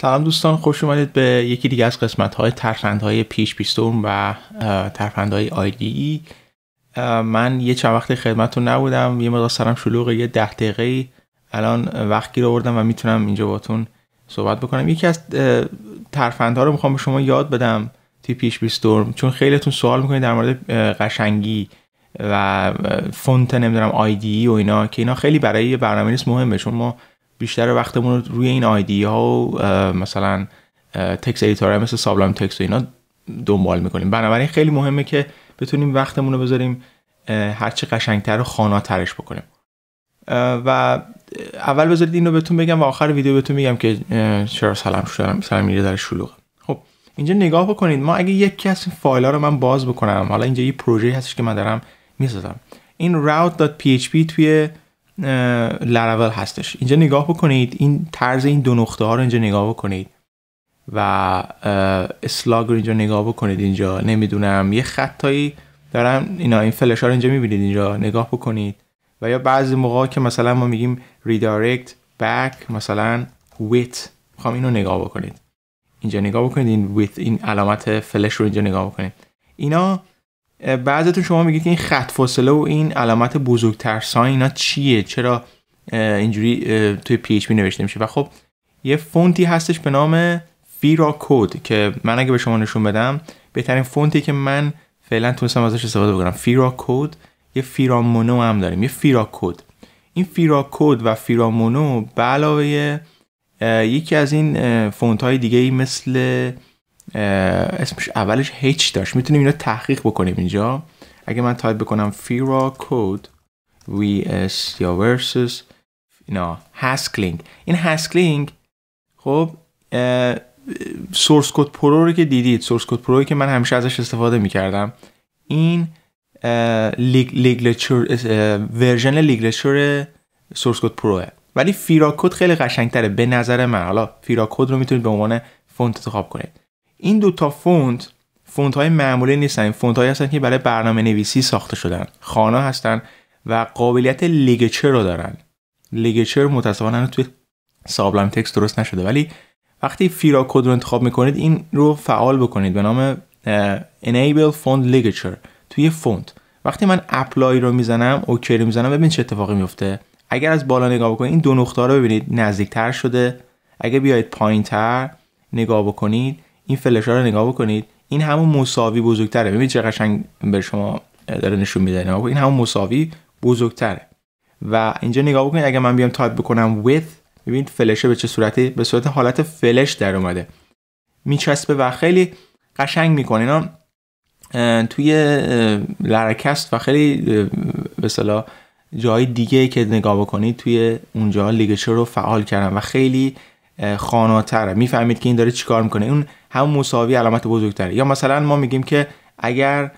سلام دوستان خوش اومدید به یکی دیگه از قسمت های ترفند های پیش بیستون و ترفند های آیدی من یه چند وقت خدمتون نبودم یه مقدار سرم شلوغ یه ده دقیقه الان وقت گیر آوردم و میتونم اینجا باتون صحبت بکنم یکی از ها رو میخوام به شما یاد بدم توی پیش بیستورم چون خیلیتون سوال میکنید در مورد قشنگی و فونت نمیدونم آیدی و اینا که اینا خیلی برای برنامه مهمه چون ما بیشتر وقتمون رو روی این آیدی ها و مثلا تکس ادیتور مثل سابلایم تکس و اینا دنبال میکنیم بنابراین خیلی مهمه که بتونیم وقتمون رو بذاریم هرچی قشنگتر و خاناترش بکنیم و اول بذارید این رو بهتون بگم و آخر ویدیو بهتون میگم که چرا سلام شدم سلام میره در شلوغ خب اینجا نگاه بکنید ما اگه یکی از این فایل ها رو من باز بکنم حالا اینجا یه پروژه هستش که من دارم میسازم این route.php توی لرول هستش اینجا نگاه بکنید این طرز این دو نقطه ها رو اینجا نگاه بکنید و اسلاگ رو اینجا نگاه بکنید اینجا نمیدونم یه خطایی دارم اینا این فلش ها رو اینجا میبینید اینجا نگاه بکنید و یا بعضی موقع که مثلا ما میگیم ریدایرکت بک مثلا ویت میخوام اینو نگاه بکنید اینجا نگاه بکنید این ویت این علامت فلش رو اینجا نگاه بکنید اینا بعضتون شما میگید که این خط فاصله و این علامت بزرگتر ساین اینا چیه چرا اینجوری توی پی اچ نوشته میشه و خب یه فونتی هستش به نام فیرا کود که من اگه به شما نشون بدم بهترین فونتی که من فعلا تونستم ازش استفاده بکنم فیرا کد یه فیرا هم داریم یه فیرا کد این فیرا کود و فیرا مونو به علاوه یکی از این فونت های دیگه مثل اسمش اولش هیچ داشت میتونیم اینو تحقیق بکنیم اینجا اگه من تایپ بکنم فیرا کود وی اس یا ورسس نه هسکلینگ این هسکلینگ خب سورس کد پرو رو که دیدید سورس کد پرو که من همیشه ازش استفاده میکردم این لیگلچر ورژن لیگلچر سورس کد پروه ولی فیرا کد خیلی قشنگتره به نظر من حالا فیرا کد رو میتونید به عنوان فونت انتخاب کنید این دوتا فونت فونت های معمولی نیستن این فونت هستن که برای برنامه نویسی ساخته شدن خانه هستن و قابلیت لیگچر رو دارن لیگچر متاسفانه توی سابلم تکست درست نشده ولی وقتی فیرا کد رو انتخاب میکنید این رو فعال بکنید به نام enable font ligature توی فونت وقتی من اپلای رو میزنم اوکی رو میزنم ببین چه اتفاقی میفته اگر از بالا نگاه بکنید این دو نقطه رو ببینید نزدیکتر شده اگه بیاید پایینتر نگاه بکنید این فلش ها رو نگاه بکنید این همون مساوی بزرگتره ببینید چه قشنگ به شما داره نشون میده این همون مساوی بزرگتره و اینجا نگاه بکنید اگر من بیام تایپ بکنم with ببینید فلشه به چه صورتی به صورت حالت فلش در اومده میچسبه و خیلی قشنگ میکنه اینا توی لرکست و خیلی به صلاح جای دیگه که نگاه بکنید توی اونجا لیگچر رو فعال کردم و خیلی خاناتره میفهمید که این داره چیکار میکنه اون هم مساوی علامت بزرگتره یا مثلا ما میگیم که اگر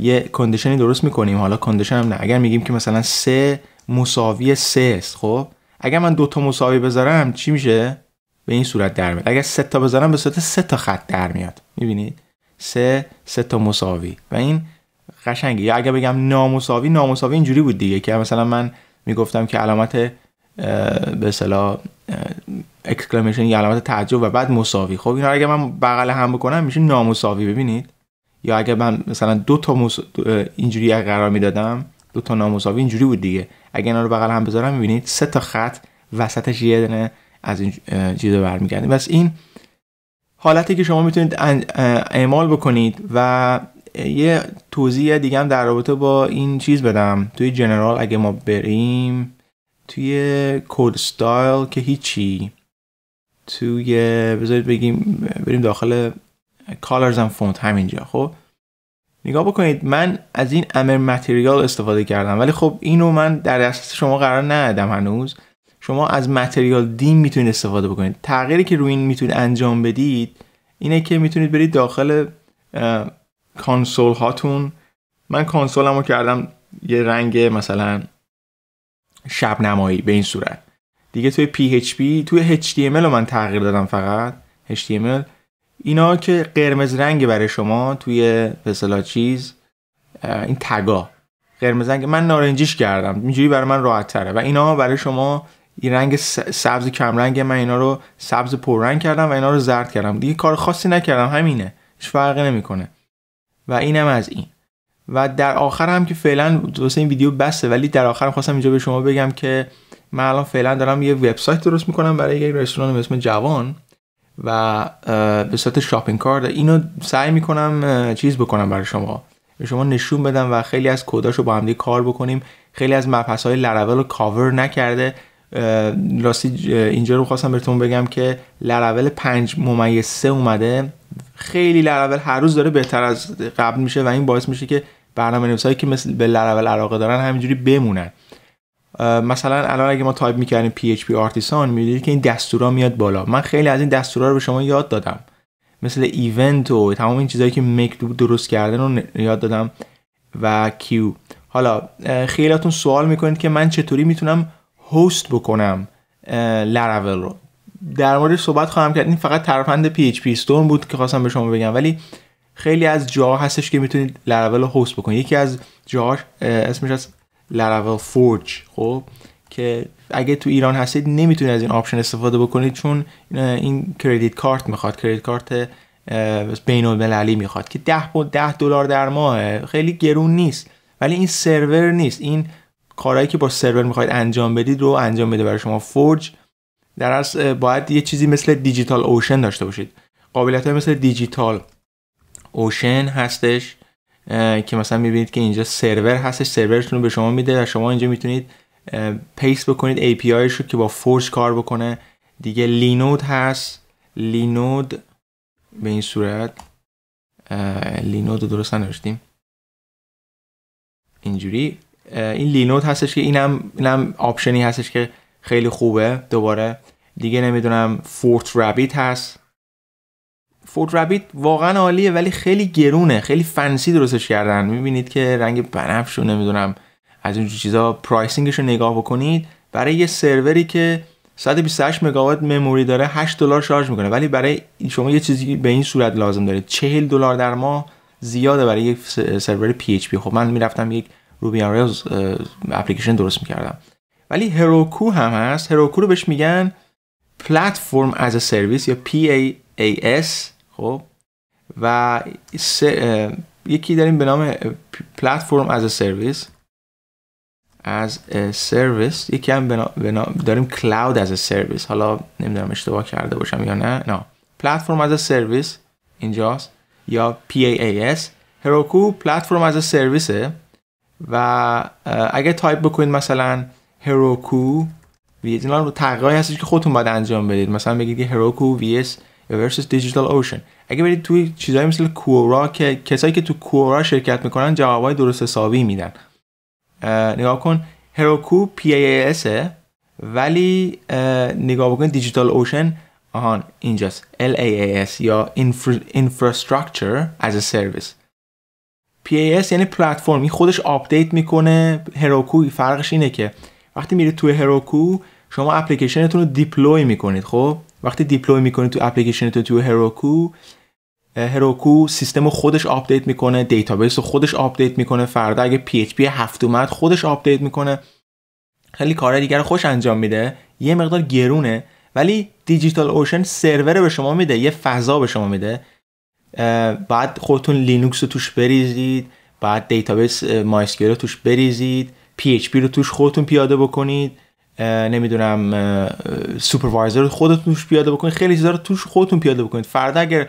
یه کندیشنی درست میکنیم حالا کندیشن هم نه اگر میگیم که مثلا سه مساوی سه است خب اگر من دوتا مساوی بذارم چی میشه به این صورت در میاد اگر سه تا بذارم به صورت سه تا خط در میاد میبینید سه سه تا مساوی و این قشنگه یا اگر بگم نامساوی نامساوی اینجوری بود دیگه که مثلا من میگفتم که علامت به صلاح اکسکلمیشن یا علامت تعجب و بعد مساوی خب اینا اگه من بغل هم بکنم میشه نامساوی ببینید یا اگه من مثلا دو تا اینجوری قرار میدادم دو تا نامساوی اینجوری بود دیگه اگه اینا رو بغل هم بذارم میبینید سه تا خط وسطش یه دنه از این چیزا برمیگرده بس این حالتی که شما میتونید اعمال بکنید و یه توضیح دیگه هم در رابطه با این چیز بدم توی جنرال اگه ما بریم توی کود ستایل که هیچی توی بذارید بگیم بریم داخل کالرز هم فونت همینجا خب نگاه بکنید من از این امر متریال استفاده کردم ولی خب اینو من در دست شما قرار ندادم هنوز شما از متریال دین میتونید استفاده بکنید تغییری که روی این میتونید انجام بدید اینه که میتونید برید داخل کانسول هاتون من کانسولمو کردم یه رنگ مثلا شب نمایی به این صورت دیگه توی PHP توی HTML رو من تغییر دادم فقط HTML اینا که قرمز رنگ برای شما توی مثلا چیز این تگا قرمز من نارنجیش کردم اینجوری برای من راحت تره و اینا برای شما این رنگ سبز کمرنگ من اینا رو سبز پررنگ کردم و اینا رو زرد کردم دیگه کار خاصی نکردم همینه هیچ فرقی نمیکنه و اینم از این و در آخر هم که فعلا واسه این ویدیو بسته ولی در آخر خواستم اینجا به شما بگم که من الان فعلا دارم یه وبسایت درست میکنم برای یک رستوران به اسم جوان و به صورت شاپینگ کارت اینو سعی میکنم چیز بکنم برای شما به شما نشون بدم و خیلی از رو با هم کار بکنیم خیلی از مبحث های لراول رو کاور نکرده راستی اینجا رو خواستم بهتون بگم که لرول 5 ممیز 3 اومده خیلی لرول هر روز داره بهتر از قبل میشه و این باعث میشه که برنامه نویسایی که مثل به لرول علاقه دارن همینجوری بمونن مثلا الان اگه ما تایپ میکردیم PHP آرتیسان میدونید که این دستورا میاد بالا من خیلی از این دستورا رو به شما یاد دادم مثل ایونت و تمام این چیزهایی که مک درست کردن رو یاد دادم و کیو حالا خیلیاتون سوال میکنید که من چطوری میتونم هوست بکنم لرول رو در مورد صحبت خواهم کرد این فقط ترفند پی اچ پی استون بود که خواستم به شما بگم ولی خیلی از جاها هستش که میتونید لاراول رو هست بکنید یکی از جاهاش اسمش از لراول فورج خب که اگه تو ایران هستید نمیتونید از این آپشن استفاده بکنید چون این کردیت کارت میخواد کردیت کارت بین المللی میخواد که 10 10 دلار در ماه خیلی گرون نیست ولی این سرور نیست این کارهایی که با سرور میخواید انجام بدید رو انجام بده برای شما فورج در از باید یه چیزی مثل دیجیتال اوشن داشته باشید قابلیت های مثل دیجیتال اوشن هستش که مثلا میبینید که اینجا سرور هستش سرورتون رو به شما میده و شما اینجا میتونید پیس بکنید پی رو که با فورج کار بکنه دیگه لینود هست لینود به این صورت لینود رو درست نداشتیم اینجوری این لینود هستش که اینم اینم آپشنی هستش که خیلی خوبه دوباره دیگه نمیدونم فورت رابیت هست فورت رابیت واقعا عالیه ولی خیلی گرونه خیلی فنسی درستش کردن میبینید که رنگ بنفش نمیدونم از اون چیزا پرایسینگش رو نگاه بکنید برای یه سروری که 128 مگاوات مموری داره 8 دلار شارژ میکنه ولی برای شما یه چیزی به این صورت لازم دارید 40 دلار در ماه زیاده برای یک سرور PHP خب من میرفتم یک روبی آن اپلیکیشن درست میکردم ولی هروکو هم هست هروکو رو بهش میگن پلتفرم از سرویس یا PaaS خب و یکی داریم به نام پلتفرم از سرویس از سرویس یکی هم بنا... بنا... داریم کلاود از سرویس حالا نمیدونم اشتباه کرده باشم یا نه نه پلتفرم از سرویس اینجاست یا PaaS هروکو پلتفرم از سرویسه و اگه تایپ بکنید مثلا هروکو وی اینا رو تقریبا هستش که خودتون باید انجام بدید مثلا بگید Heroku هروکو ویس دیجیتال اوشن اگه برید توی چیزایی مثل کورا که کسایی که تو کورا شرکت میکنن جوابای درست حسابی میدن نگاه کن هروکو پی ای ولی نگاه بکن دیجیتال اوشن آهان اینجاست اس یا Infrastructure as a Service اس یعنی پلتفرم خودش آپدیت میکنه هروکو فرقش اینه که وقتی میرید توی هروکو شما اپلیکیشنتون رو دیپلوی میکنید خب وقتی دیپلوی میکنید تو اپلیکیشنتون توی هروکو هروکو سیستم خودش آپدیت میکنه دیتابیس خودش آپدیت میکنه فردا اگه پی اچ پی هفت اومد خودش آپدیت میکنه خیلی کارهای دیگر خوش انجام میده یه مقدار گرونه ولی دیجیتال اوشن سرور به شما میده یه فضا به شما میده بعد خودتون لینوکس رو توش بریزید بعد دیتابیس مایسکیل رو توش بریزید PHP رو توش خودتون پیاده بکنید نمیدونم سوپروایزر رو خودتون توش پیاده بکنید خیلی چیزا رو توش خودتون پیاده بکنید فردا اگر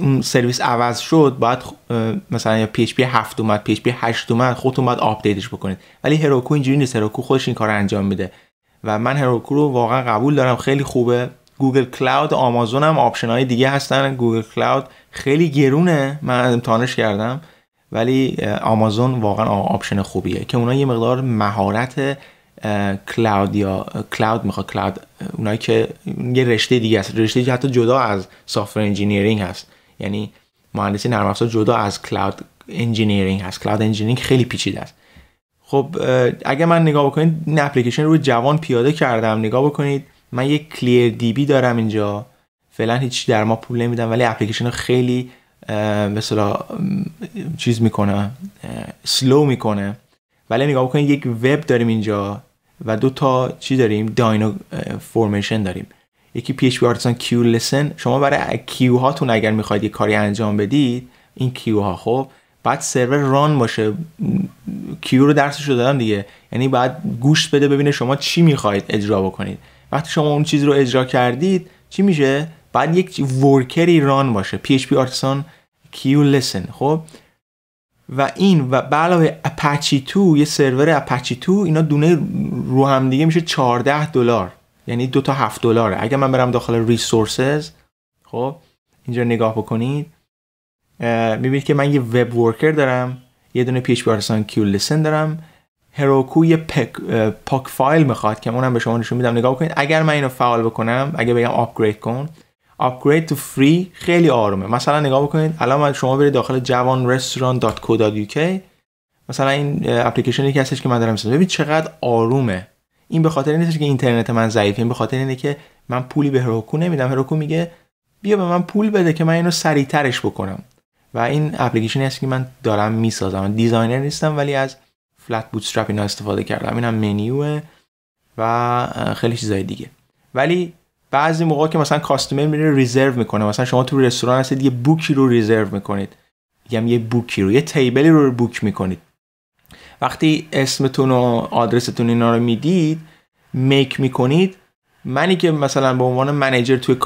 اون سرویس عوض شد باید مثلا یا PHP 7 اومد PHP 8 اومد خودتون باید آپدیتش بکنید ولی هروکو اینجوری نیست هروکو خودش این کار انجام میده و من هروکو رو واقعا قبول دارم خیلی خوبه گوگل کلاود آمازون هم آپشن دیگه هستن گوگل کلاود خیلی گرونه من امتحانش کردم ولی آمازون واقعا آپشن خوبیه که اونا یه مقدار مهارت کلاود یا کلاود میخواد کلاود اونایی که یه رشته دیگه است رشته حتی جدا از سافتور انجینیرینگ هست یعنی مهندسی نرم افزار جدا از کلاود انجینیرینگ هست کلاود انجینیرینگ خیلی پیچیده است خب اگه من نگاه بکنید این اپلیکیشن رو جوان پیاده کردم نگاه بکنید من یک کلیر دی بی دارم اینجا فعلا هیچ در ما پول نمیدم ولی اپلیکیشن خیلی مثلا چیز میکنه سلو میکنه ولی نگاه بکنید یک وب داریم اینجا و دو تا چی داریم داینو فورمیشن داریم یکی پی اچ پی آرتسان کیو لسن شما برای کیو هاتون اگر میخواید یه کاری انجام بدید این کیو ها خب بعد سرور ران باشه کیو رو درسش رو دادم دیگه یعنی بعد گوش بده ببینه شما چی میخواید اجرا بکنید وقتی شما اون چیز رو اجرا کردید چی میشه بعد یک ورکری ران باشه پی اچ پی آرتسان کیو لسن خب و این و علاوه اپاچی 2 یه سرور اپاچی 2 اینا دونه رو هم دیگه میشه 14 دلار یعنی دو تا 7 دلاره اگه من برم داخل ریسورسز خب اینجا نگاه بکنید میبینید که من یه وب ورکر دارم یه دونه پی اچ پی کیو لسن دارم هروکو یه پک، پاک فایل میخواد که اونم به شما نشون میدم نگاه کنید اگر من اینو فعال بکنم اگه بگم آپگرید کن upgrade to free خیلی آرومه مثلا نگاه بکنید الان شما برید داخل جوان مثلا این اپلیکیشنی که هستش که من دارم ببین چقدر آرومه این به خاطر نیستش که اینترنت من ضعیفه این به خاطر اینه که من پولی به هروکو نمیدم هروکو میگه بیا به من پول بده که من اینو سریعترش بکنم و این اپلیکیشنی هست که من دارم میسازم دیزاینر نیستم ولی از فلت بوت استفاده کردم اینم منیو و خیلی چیزای دیگه ولی بعضی موقع که مثلا کاستمر میره ریزرو میکنه مثلا شما تو رستوران هستید یه بوکی رو ریزرو میکنید یا یعنی یه بوکی رو یه تیبلی رو بوک میکنید وقتی اسمتون و آدرستون اینا رو میدید میک میکنید منی که مثلا به عنوان منیجر توی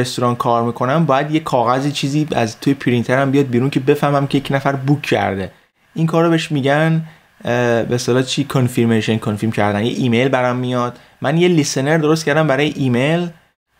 رستوران کار میکنم باید یه کاغذی چیزی از توی پرینترم بیاد بیرون که بفهمم که یک نفر بوک کرده این کار رو بهش میگن به اصطلاح چی کنفیرمیشن کنفیرم کردن یه ایمیل برام میاد من یه لیسنر درست کردم برای ایمیل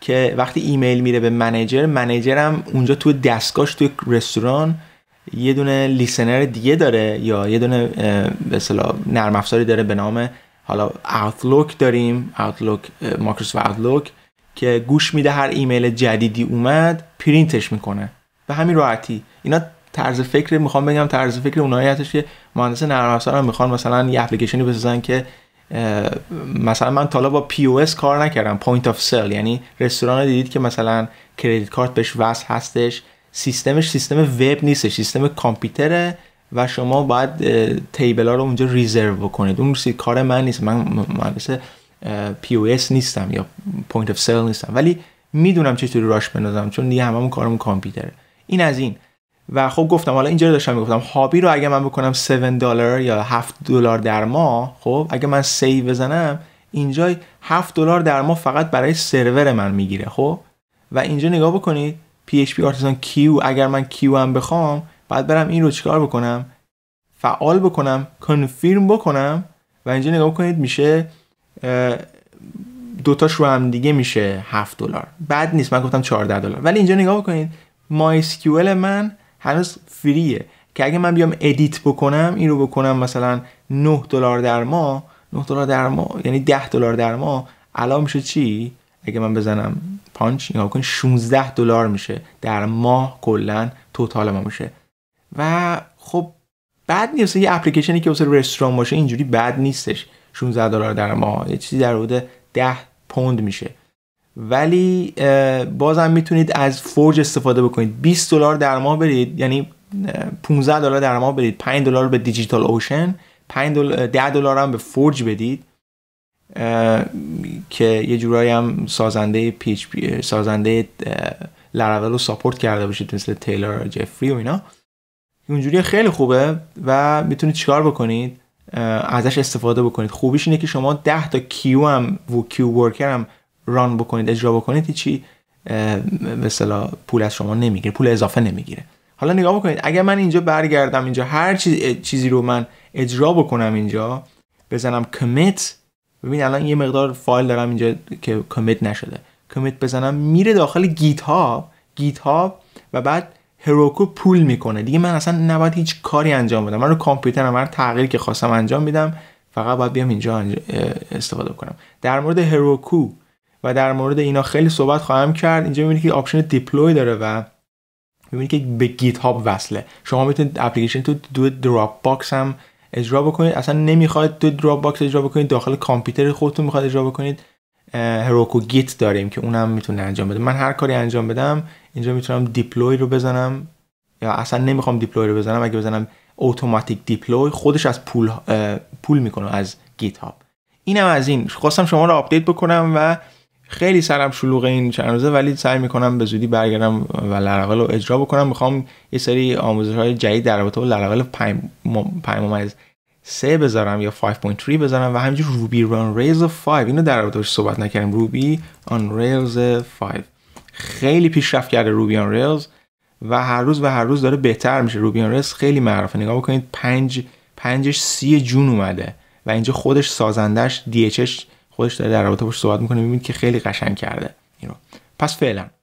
که وقتی ایمیل میره به منیجر منیجرم اونجا تو دستگاهش تو رستوران یه دونه لیسنر دیگه داره یا یه دونه به اصطلاح نرم افزاری داره به نام حالا اوتلوک داریم اوتلوک مایکروسافت اوتلوک که گوش میده هر ایمیل جدیدی اومد پرینتش میکنه به همین راحتی اینا طرز فکر میخوام بگم طرز فکر اونایی هستش که مهندس نرم افزار میخوان مثلا یه اپلیکیشنی بسازن که مثلا من تالا با پی او اس کار نکردم پوینت آف سل یعنی رستوران دیدید که مثلا کردیت کارت بهش وصل هستش سیستمش سیستم وب نیستش سیستم کامپیوتره و شما باید تیبل ها رو اونجا ریزرو بکنید اون کار من نیست من مدرس پی او اس نیستم یا پوینت آف سل نیستم ولی میدونم چطوری راش بندازم چون دیگه هممون کارمون کامپیوتره این از این و خب گفتم حالا اینجا داشتم میگفتم هابی رو اگه من بکنم 7 دلار یا 7 دلار در ماه خب اگه من سیو بزنم اینجا 7 دلار در ماه فقط برای سرور من میگیره خب و اینجا نگاه بکنید PHP Artisan Q اگر من Q هم بخوام بعد برم این رو چیکار بکنم فعال بکنم کنفیرم بکنم و اینجا نگاه بکنید میشه تاش رو هم دیگه میشه 7 دلار بعد نیست من گفتم 14 دلار ولی اینجا نگاه بکنید MySQL من هنوز فریه که اگه من بیام ادیت بکنم این رو بکنم مثلا 9 دلار در ماه 9 دلار در ماه یعنی 10 دلار در ماه الان میشه چی اگه من بزنم پانچ نگاه کن 16 دلار میشه در ماه کلا توتال ما میشه و خب بد نیست یه اپلیکیشنی که واسه رستوران باشه اینجوری بد نیستش 16 دلار در ماه یه چیزی در حدود 10 پوند میشه ولی بازم میتونید از فورج استفاده بکنید 20 دلار در ماه برید یعنی 15 دلار در ماه برید 5 دلار به دیجیتال اوشن 5 دلار 10 دلار هم به فورج بدید که یه جورایی هم سازنده پیچ سازنده لراول رو ساپورت کرده باشید مثل تیلر جفری و اینا اونجوری خیلی خوبه و میتونید چیکار بکنید ازش استفاده بکنید خوبیش اینه که شما 10 تا کیو هم و کیو ورکر هم ران بکنید اجرا بکنید هیچی مثلا پول از شما نمیگیره پول اضافه نمیگیره حالا نگاه بکنید اگر من اینجا برگردم اینجا هر چیز، چیزی رو من اجرا بکنم اینجا بزنم کمیت ببین الان یه مقدار فایل دارم اینجا که کمیت نشده کمیت بزنم میره داخل گیت ها گیت ها و بعد هروکو پول میکنه دیگه من اصلا نباید هیچ کاری انجام بدم من رو کامپیوترم هر تغییر که خواستم انجام میدم فقط باید بیام اینجا استفاده کنم در مورد هروکو و در مورد اینا خیلی صحبت خواهم کرد اینجا میبینید که آپشن دیپلوی داره و میبینید که به گیت هاب وصله شما میتونید اپلیکیشن تو دو دراپ باکس هم اجرا بکنید اصلا نمیخواید تو دراپ باکس اجرا بکنید داخل کامپیوتر خودتون میخواد اجرا بکنید هروکو گیت داریم که اونم میتونه انجام بده من هر کاری انجام بدم اینجا میتونم دیپلوی رو بزنم یا اصلا نمیخوام دیپلوی رو بزنم اگه بزنم اتوماتیک دیپلوی خودش از پول پول میکنه از گیت هاب اینم از این خواستم شما رو آپدیت بکنم و خیلی سرم شلوغ این چند روزه ولی سعی میکنم به زودی برگردم و لراول رو اجرا بکنم میخوام یه سری آموزش های جدید در رابطه با لراول 5 سه بذارم یا 5.3 بذارم و همینجور روبی ران ریز 5 اینو در رابطه صحبت نکردم روبی آن ریلز 5 خیلی پیشرفت کرده روبی آن ریلز و هر روز و هر روز داره بهتر میشه روبی آن ریلز خیلی معروفه نگاه بکنید 5 پنج، 5 سی جون اومده و اینجا خودش سازندش DHH خودش داره در رابطه باش صحبت میکنه میبینید که خیلی قشنگ کرده این رو پس فعلا